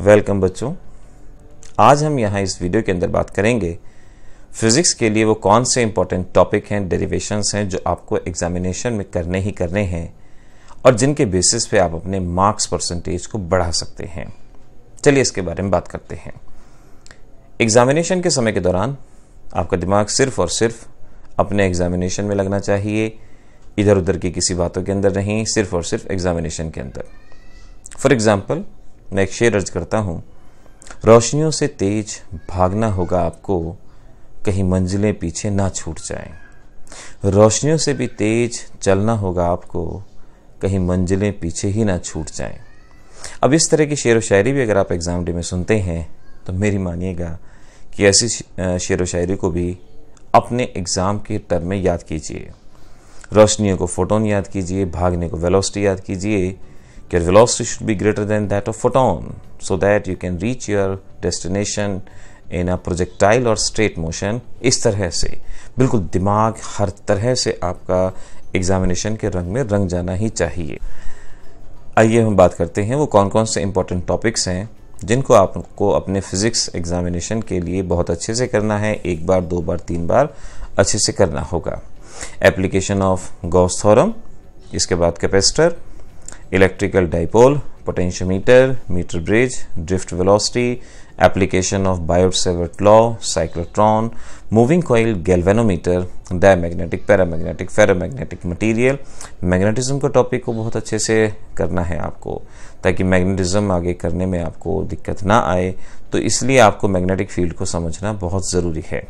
Welcome बच्चों आज हम यहाँ इस वीडियो के अंदर बात करेंगे फिज़िक्स के लिए वो कौन से इंपॉर्टेंट टॉपिक हैं डेरिवेशंस हैं जो आपको एग्जामिनेशन में करने ही करने हैं और जिनके बेसिस पे आप अपने मार्क्स परसेंटेज को बढ़ा सकते हैं चलिए इसके बारे में बात करते हैं एग्जामिनेशन के समय के दौरान आपका दिमाग सिर्फ और सिर्फ अपने एग्जामिनेशन में लगना चाहिए इधर उधर की किसी बातों के अंदर नहीं सिर्फ और सिर्फ एग्जामिनेशन के अंदर फॉर एग्ज़ाम्पल मैं एक शेर अर्ज करता हूँ रोशनियों से तेज भागना होगा आपको कहीं मंजिलें पीछे ना छूट जाएं रोशनियों से भी तेज चलना होगा आपको कहीं मंजिलें पीछे ही ना छूट जाएं अब इस तरह की शेर व शायरी भी अगर आप एग्ज़ाम डे में सुनते हैं तो मेरी मानिएगा कि ऐसी शेर व शायरी को भी अपने एग्ज़ाम के टर्म में याद कीजिए रोशनियों को फोटोन याद कीजिए भागने को वेलोसिटी याद कीजिए Their velocity should be greater than that of photon so that you can reach your destination in a projectile और स्ट्रेट मोशन इस तरह से बिल्कुल दिमाग हर तरह से आपका एग्जामिनेशन के रंग में रंग जाना ही चाहिए आइए हम बात करते हैं वो कौन कौन से इम्पोर्टेंट टॉपिक्स हैं जिनको आपको अपने फिज़िक्स एग्जामिनेशन के लिए बहुत अच्छे से करना है एक बार दो बार तीन बार अच्छे से करना होगा एप्लीकेशन ऑफ गॉस थॉरम इसके बाद capacitor electrical dipole, potentiometer, meter bridge, drift velocity, application of Biot-Savart law, cyclotron, moving coil, galvanometer, diamagnetic, paramagnetic, ferromagnetic material. Magnetism का टॉपिक को बहुत अच्छे से करना है आपको ताकि मैग्नेटिज्म आगे करने में आपको दिक्कत ना आए तो इसलिए आपको मैग्नेटिक फील्ड को समझना बहुत ज़रूरी है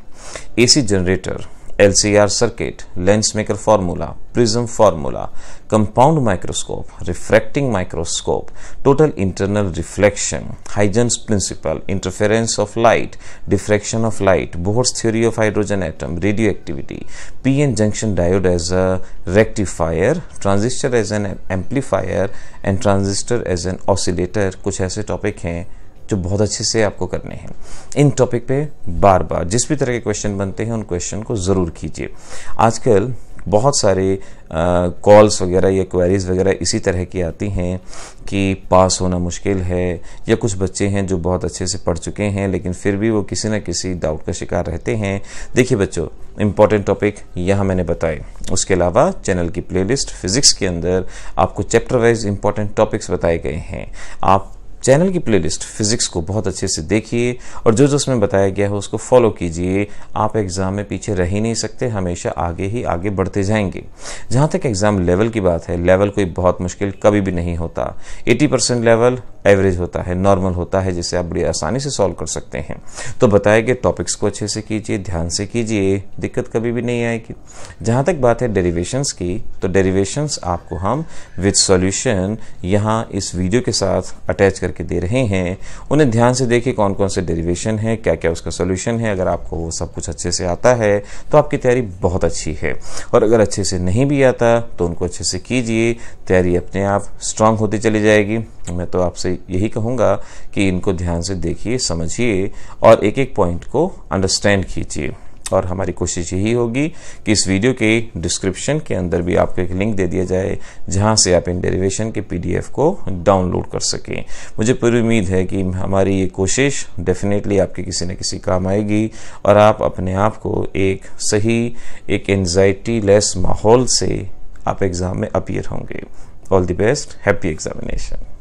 AC generator LCR circuit lens maker formula prism formula compound microscope refracting microscope total internal reflection Huygens principle interference of light diffraction of light Bohr's theory of hydrogen atom radioactivity P N junction diode as a rectifier transistor as an amplifier and transistor as an oscillator कुछ ऐसे topic हैं जो बहुत अच्छे से आपको करने हैं इन टॉपिक पे बार बार जिस भी तरह के क्वेश्चन बनते हैं उन क्वेश्चन को ज़रूर कीजिए आजकल बहुत सारे कॉल्स वगैरह या क्वेरीज वगैरह इसी तरह की आती हैं कि पास होना मुश्किल है या कुछ बच्चे हैं जो बहुत अच्छे से पढ़ चुके हैं लेकिन फिर भी वो किसी न किसी डाउट का शिकार रहते हैं देखिए बच्चों इंपॉर्टेंट टॉपिक यहाँ मैंने बताए उसके अलावा चैनल की प्लेलिस्ट फिजिक्स के अंदर आपको चैप्टर वाइज इंपॉर्टेंट टॉपिक्स बताए गए हैं आप चैनल की प्लेलिस्ट फिजिक्स को बहुत अच्छे से देखिए और जो जो उसमें बताया गया है उसको फॉलो कीजिए आप एग्ज़ाम में पीछे रह ही नहीं सकते हमेशा आगे ही आगे बढ़ते जाएंगे जहाँ तक एग्ज़ाम लेवल की बात है लेवल कोई बहुत मुश्किल कभी भी नहीं होता 80 परसेंट लेवल एवरेज होता है नॉर्मल होता है जिसे आप बड़ी आसानी से सॉल्व कर सकते हैं तो बताए गए टॉपिक्स को अच्छे से कीजिए ध्यान से कीजिए दिक्कत कभी भी नहीं आएगी जहाँ तक बात है डेरिवेशंस की तो डेरिवेशंस आपको हम विद सॉल्यूशन यहाँ इस वीडियो के साथ अटैच कर करके दे रहे हैं उन्हें ध्यान से देखिए कौन कौन से डेरिवेशन है क्या क्या उसका सोल्यूशन है अगर आपको वो सब कुछ अच्छे से आता है तो आपकी तैयारी बहुत अच्छी है और अगर अच्छे से नहीं भी आता तो उनको अच्छे से कीजिए तैयारी अपने आप स्ट्रांग होती चली जाएगी मैं तो आपसे यही कहूँगा कि इनको ध्यान से देखिए समझिए और एक एक पॉइंट को अंडरस्टैंड कीजिए और हमारी कोशिश यही होगी कि इस वीडियो के डिस्क्रिप्शन के अंदर भी आपको एक लिंक दे दिया जाए जहाँ से आप इन डेरिवेशन के पीडीएफ को डाउनलोड कर सकें मुझे पूरी उम्मीद है कि हमारी ये कोशिश डेफिनेटली आपके किसी न किसी काम आएगी और आप अपने आप को एक सही एक एनजाइटी लेस माहौल से आप एग्ज़ाम में अपियर होंगे all the best happy examination